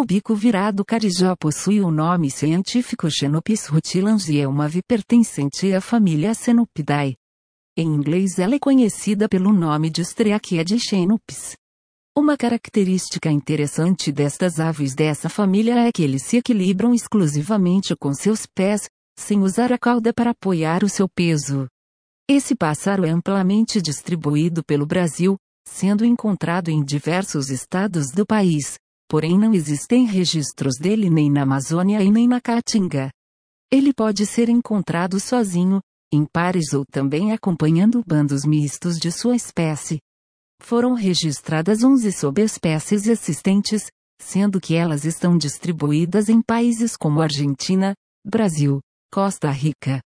O bico virado carijó possui o nome científico Xenopis rutilans e é uma ave pertencente à família Xenopidae. Em inglês ela é conhecida pelo nome de Streakia de Xenopis. Uma característica interessante destas aves dessa família é que eles se equilibram exclusivamente com seus pés, sem usar a cauda para apoiar o seu peso. Esse pássaro é amplamente distribuído pelo Brasil, sendo encontrado em diversos estados do país, porém não existem registros dele nem na Amazônia e nem na Caatinga. Ele pode ser encontrado sozinho, em pares ou também acompanhando bandos mistos de sua espécie. Foram registradas 11 subespécies existentes, sendo que elas estão distribuídas em países como Argentina, Brasil, Costa Rica,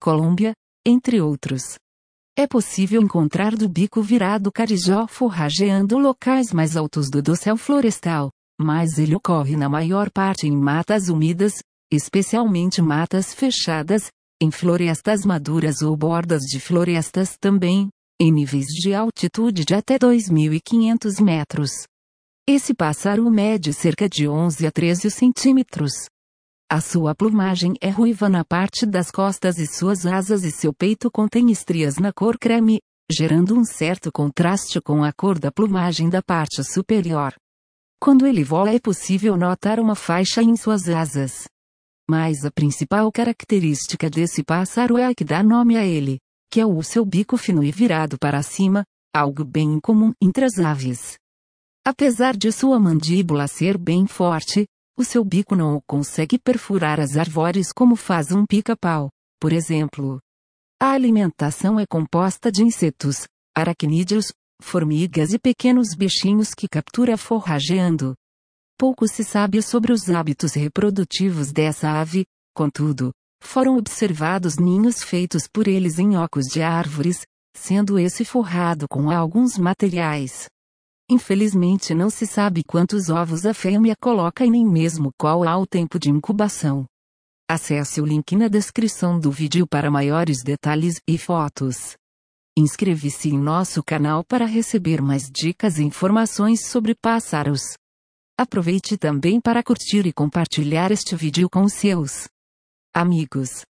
Colômbia, entre outros. É possível encontrar do bico virado carijó forrageando locais mais altos do dossel florestal, mas ele ocorre na maior parte em matas úmidas, especialmente matas fechadas, em florestas maduras ou bordas de florestas também, em níveis de altitude de até 2.500 metros. Esse pássaro mede cerca de 11 a 13 centímetros. A sua plumagem é ruiva na parte das costas e suas asas e seu peito contém estrias na cor creme, gerando um certo contraste com a cor da plumagem da parte superior. Quando ele voa é possível notar uma faixa em suas asas. Mas a principal característica desse pássaro é a que dá nome a ele, que é o seu bico fino e virado para cima, algo bem incomum entre as aves. Apesar de sua mandíbula ser bem forte, o seu bico não consegue perfurar as árvores como faz um pica-pau, por exemplo. A alimentação é composta de insetos, aracnídeos, formigas e pequenos bichinhos que captura forrageando. Pouco se sabe sobre os hábitos reprodutivos dessa ave, contudo, foram observados ninhos feitos por eles em ocos de árvores, sendo esse forrado com alguns materiais. Infelizmente não se sabe quantos ovos a fêmea coloca e nem mesmo qual há o tempo de incubação. Acesse o link na descrição do vídeo para maiores detalhes e fotos. Inscreva-se em nosso canal para receber mais dicas e informações sobre pássaros. Aproveite também para curtir e compartilhar este vídeo com seus amigos.